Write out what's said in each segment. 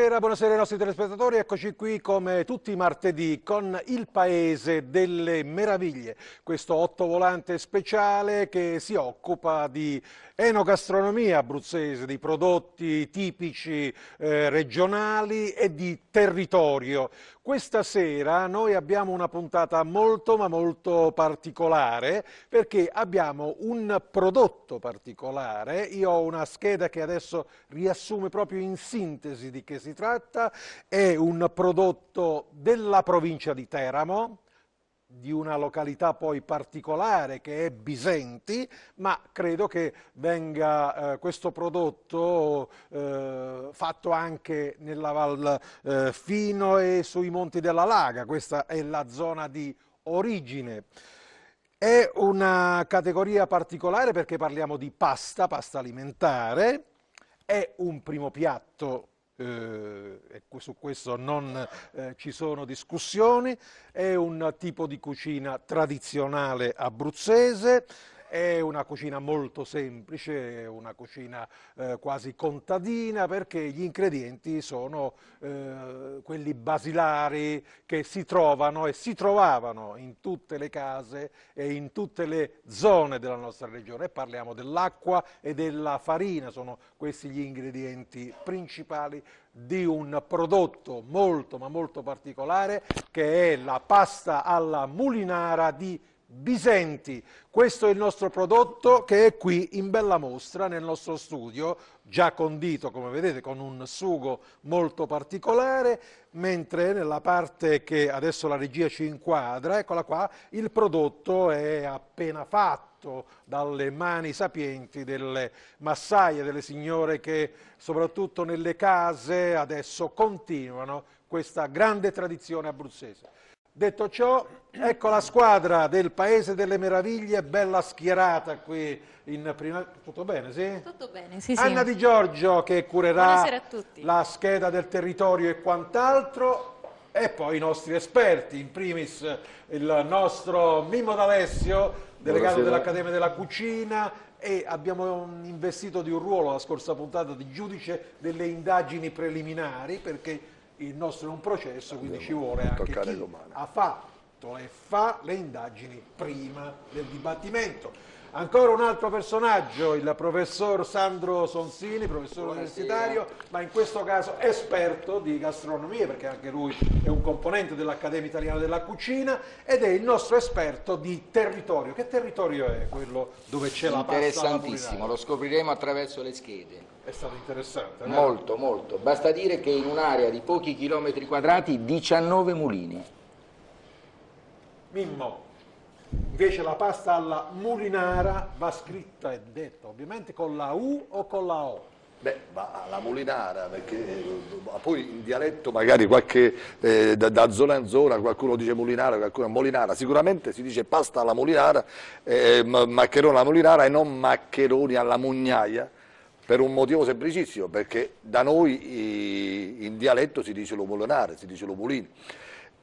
Buonasera ai nostri telespettatori, eccoci qui come tutti i martedì con il Paese delle Meraviglie, questo otto volante speciale che si occupa di enogastronomia abruzzese, di prodotti tipici eh, regionali e di territorio. Questa sera noi abbiamo una puntata molto ma molto particolare perché abbiamo un prodotto particolare, io ho una scheda che adesso riassume proprio in sintesi di che si tratta, è un prodotto della provincia di Teramo, di una località poi particolare che è Bisenti, ma credo che venga eh, questo prodotto eh, fatto anche nella Val eh, Fino e sui Monti della Laga, questa è la zona di origine. È una categoria particolare perché parliamo di pasta, pasta alimentare, è un primo piatto eh, su questo non eh, ci sono discussioni, è un tipo di cucina tradizionale abruzzese, è una cucina molto semplice, una cucina eh, quasi contadina perché gli ingredienti sono eh, quelli basilari che si trovano e si trovavano in tutte le case e in tutte le zone della nostra regione. parliamo dell'acqua e della farina, sono questi gli ingredienti principali di un prodotto molto ma molto particolare che è la pasta alla mulinara di Bisenti. Questo è il nostro prodotto che è qui in bella mostra nel nostro studio, già condito come vedete con un sugo molto particolare, mentre nella parte che adesso la regia ci inquadra, eccola qua, il prodotto è appena fatto dalle mani sapienti delle massaie, delle signore che soprattutto nelle case adesso continuano questa grande tradizione abruzzese. Detto ciò, ecco la squadra del Paese delle Meraviglie, bella schierata qui in prima... Tutto bene, sì? Tutto bene, sì, Anna sì. Di Giorgio che curerà la scheda del territorio e quant'altro e poi i nostri esperti, in primis il nostro Mimmo D'Alessio, delegato dell'Accademia della Cucina e abbiamo investito di un ruolo la scorsa puntata di giudice delle indagini preliminari perché il nostro è un processo, quindi Andiamo ci vuole anche chi ha fatto e fa le indagini prima del dibattimento. Ancora un altro personaggio, il professor Sandro Sonsini, professore Buonasera. universitario, ma in questo caso esperto di gastronomia, perché anche lui è un componente dell'Accademia Italiana della Cucina ed è il nostro esperto di territorio. Che territorio è quello dove c'è la pasta? Interessantissimo, lo scopriremo attraverso le schede. È stato interessante. No? Eh? Molto, molto. Basta dire che in un'area di pochi chilometri quadrati 19 mulini. Mimmo, Invece la pasta alla mulinara va scritta e detta ovviamente con la U o con la O. Beh, va alla mulinara, perché poi in dialetto magari qualche, eh, da, da, zona in zona qualcuno dice mulinara, qualcuno molinara, sicuramente si dice pasta alla mulinara, eh, maccheroni alla mulinara e non maccheroni alla mugnaia, per un motivo semplicissimo, perché da noi in dialetto si dice lo mulinare, si dice lo mulino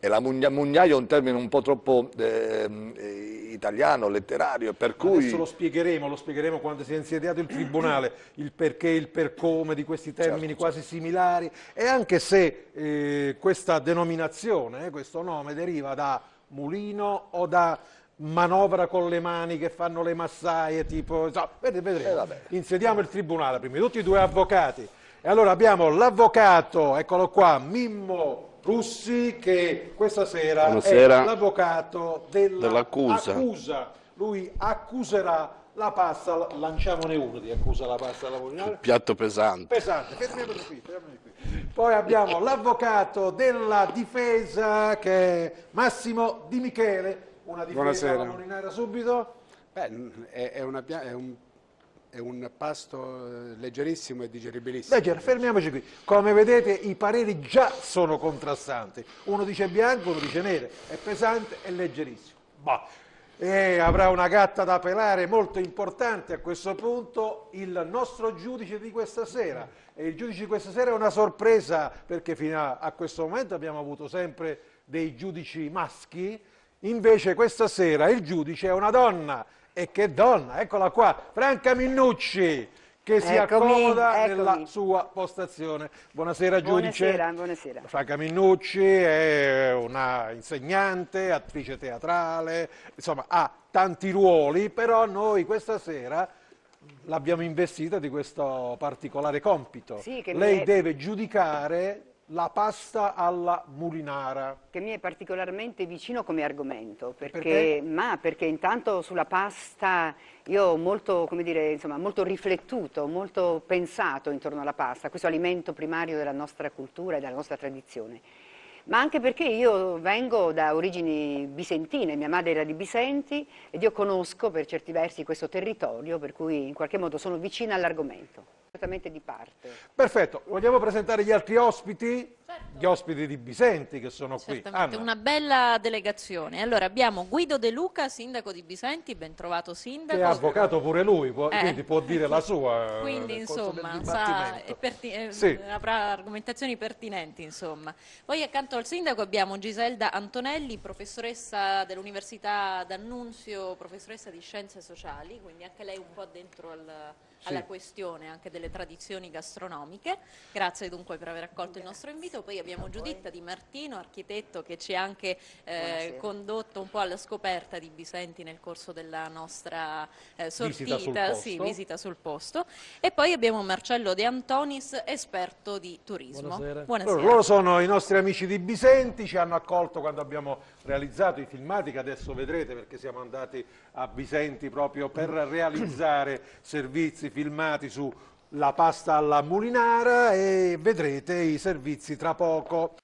e la mugna, mugnaio è un termine un po' troppo ehm, eh, italiano, letterario, per cui... Adesso lo spiegheremo, lo spiegheremo quando si è insediato il Tribunale, il perché, il per come di questi termini certo, certo. quasi certo. similari e anche se eh, questa denominazione, eh, questo nome deriva da mulino o da manovra con le mani che fanno le massaie, tipo... So, vedremo, eh, vedremo. Insediamo il Tribunale, prima di tutti i due avvocati. E allora abbiamo l'avvocato, eccolo qua, Mimmo Russi, che questa sera Buonasera. è l'avvocato dell'accusa. Dell Lui accuserà la pasta, lanciamone uno di accusa la pasta alla Molinare. Piatto pesante. Pesante, fermiamoci qui, qui. Poi abbiamo l'avvocato della difesa che è Massimo Di Michele, una difesa Buonasera. alla Molinara subito. Beh, è, una, è un è un pasto eh, leggerissimo e digeribilissimo. Leggero, fermiamoci qui. Come vedete i pareri già sono contrastanti. Uno dice bianco, uno dice nero. È pesante e leggerissimo. Bah. E avrà una gatta da pelare molto importante a questo punto il nostro giudice di questa sera. E il giudice di questa sera è una sorpresa perché fino a, a questo momento abbiamo avuto sempre dei giudici maschi, invece questa sera il giudice è una donna e che donna, eccola qua, Franca Minnucci che si eccomi, accomoda eccomi. nella sua postazione. Buonasera giudice. Buonasera, buonasera. Franca Minnucci è una insegnante, attrice teatrale, insomma ha tanti ruoli, però noi questa sera l'abbiamo investita di questo particolare compito. Sì, Lei è... deve giudicare la pasta alla mulinara. Che mi è particolarmente vicino come argomento, perché, perché? Ma perché intanto sulla pasta io ho molto, dire, insomma, molto riflettuto, molto pensato intorno alla pasta, questo alimento primario della nostra cultura e della nostra tradizione. Ma anche perché io vengo da origini bisentine, mia madre era di Bisenti ed io conosco per certi versi questo territorio, per cui in qualche modo sono vicina all'argomento certamente di parte. Perfetto, vogliamo presentare gli altri ospiti? Certo. Gli ospiti di Bisenti che sono certamente, qui. Anna. una bella delegazione. Allora abbiamo Guido De Luca, sindaco di Bisenti, ben trovato sindaco. Che è avvocato pure lui, può, eh. quindi può dire la sua. Eh, quindi insomma, sa, eh, sì. avrà argomentazioni pertinenti insomma. Poi accanto al sindaco abbiamo Giselda Antonelli, professoressa dell'Università d'Annunzio, professoressa di Scienze Sociali, quindi anche lei un po' dentro al alla sì. questione anche delle tradizioni gastronomiche. Grazie dunque per aver accolto Grazie. il nostro invito. Poi abbiamo Giuditta Di Martino, architetto che ci ha anche eh, condotto un po' alla scoperta di Bisenti nel corso della nostra eh, sortita, visita sul, sì, visita sul, posto. E poi abbiamo Marcello De Antonis, esperto di turismo. Buonasera. Buonasera. loro sono i nostri amici di Bisenti, ci hanno accolto quando abbiamo realizzato i filmati che adesso vedrete perché siamo andati a Visenti proprio per realizzare servizi filmati sulla pasta alla mulinara e vedrete i servizi tra poco.